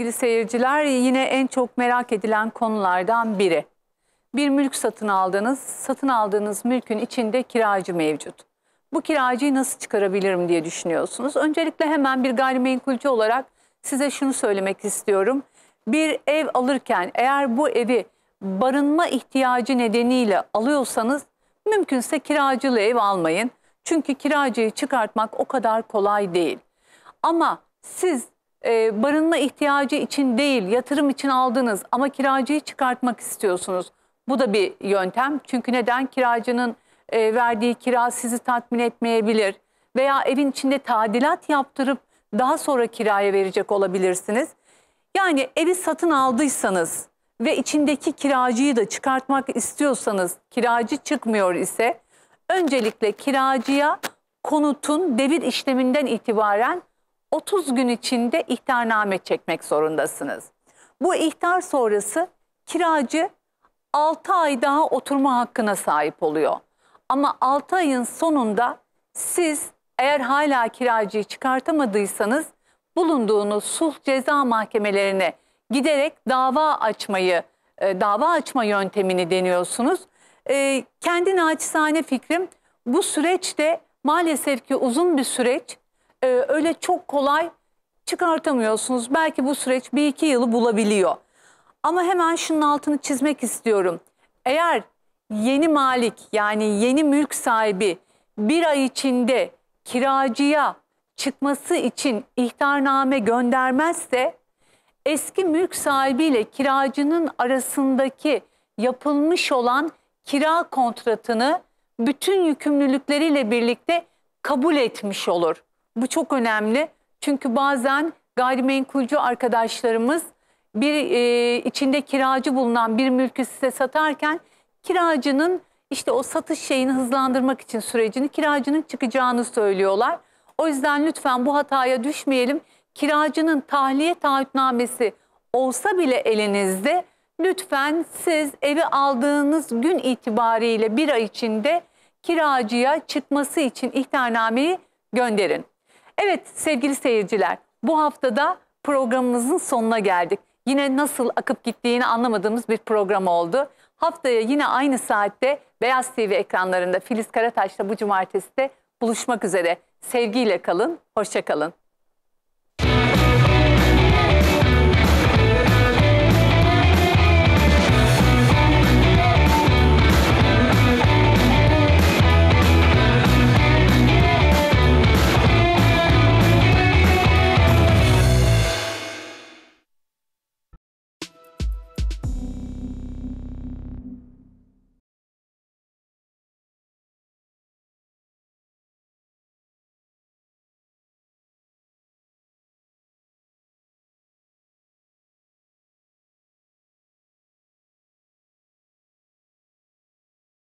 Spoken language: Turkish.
sevgili seyirciler yine en çok merak edilen konulardan biri. Bir mülk satın aldınız, satın aldığınız mülkün içinde kiracı mevcut. Bu kiracıyı nasıl çıkarabilirim diye düşünüyorsunuz. Öncelikle hemen bir gayrimenkulcü olarak size şunu söylemek istiyorum. Bir ev alırken eğer bu evi barınma ihtiyacı nedeniyle alıyorsanız mümkünse kiracılı ev almayın. Çünkü kiracıyı çıkartmak o kadar kolay değil. Ama siz e, barınma ihtiyacı için değil yatırım için aldınız ama kiracıyı çıkartmak istiyorsunuz. Bu da bir yöntem çünkü neden kiracının e, verdiği kira sizi tatmin etmeyebilir veya evin içinde tadilat yaptırıp daha sonra kiraya verecek olabilirsiniz. Yani evi satın aldıysanız ve içindeki kiracıyı da çıkartmak istiyorsanız kiracı çıkmıyor ise öncelikle kiracıya konutun devir işleminden itibaren 30 gün içinde ihtarname çekmek zorundasınız. Bu ihtar sonrası kiracı 6 ay daha oturma hakkına sahip oluyor. Ama 6 ayın sonunda siz eğer hala kiracıyı çıkartamadıysanız bulunduğunuz sulh ceza mahkemelerine giderek dava açmayı, e, dava açma yöntemini deniyorsunuz. E, kendi naçizane fikrim bu süreç de maalesef ki uzun bir süreç e, öyle çok kolay çıkartamıyorsunuz. Belki bu süreç bir iki yılı bulabiliyor. Ama hemen şunun altını çizmek istiyorum. Eğer yeni malik yani yeni mülk sahibi bir ay içinde kiracıya çıkması için ihtarname göndermezse eski mülk sahibiyle kiracının arasındaki yapılmış olan kira kontratını bütün yükümlülükleriyle birlikte kabul etmiş olur. Bu çok önemli. Çünkü bazen gayrimenkulcu arkadaşlarımız bir e, içinde kiracı bulunan bir mülkü size satarken kiracının işte o satış şeyini hızlandırmak için sürecini kiracının çıkacağını söylüyorlar. O yüzden lütfen bu hataya düşmeyelim. Kiracının tahliye taahhütnamesi olsa bile elinizde lütfen siz evi aldığınız gün itibariyle bir ay içinde kiracıya çıkması için ihtarnameyi gönderin. Evet sevgili seyirciler bu haftada programımızın sonuna geldik. Yine nasıl akıp gittiğini anlamadığımız bir program oldu. Haftaya yine aynı saatte Beyaz TV ekranlarında Filiz Karataş'la bu cumartesi de buluşmak üzere. Sevgiyle kalın, hoşçakalın.